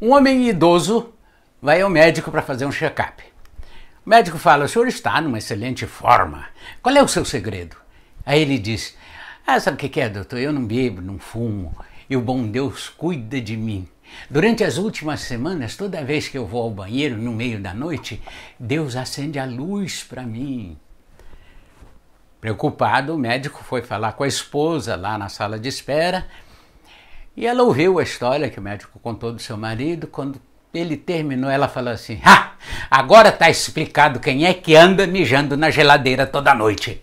Um homem idoso vai ao médico para fazer um check-up. O médico fala: O senhor está numa excelente forma. Qual é o seu segredo? Aí ele diz: Ah, sabe o que é, doutor? Eu não bebo, não fumo e o bom Deus cuida de mim. Durante as últimas semanas, toda vez que eu vou ao banheiro no meio da noite, Deus acende a luz para mim. Preocupado, o médico foi falar com a esposa lá na sala de espera e ela ouviu a história que o médico contou do seu marido. Quando ele terminou, ela falou assim: Ha! Agora está explicado quem é que anda mijando na geladeira toda noite.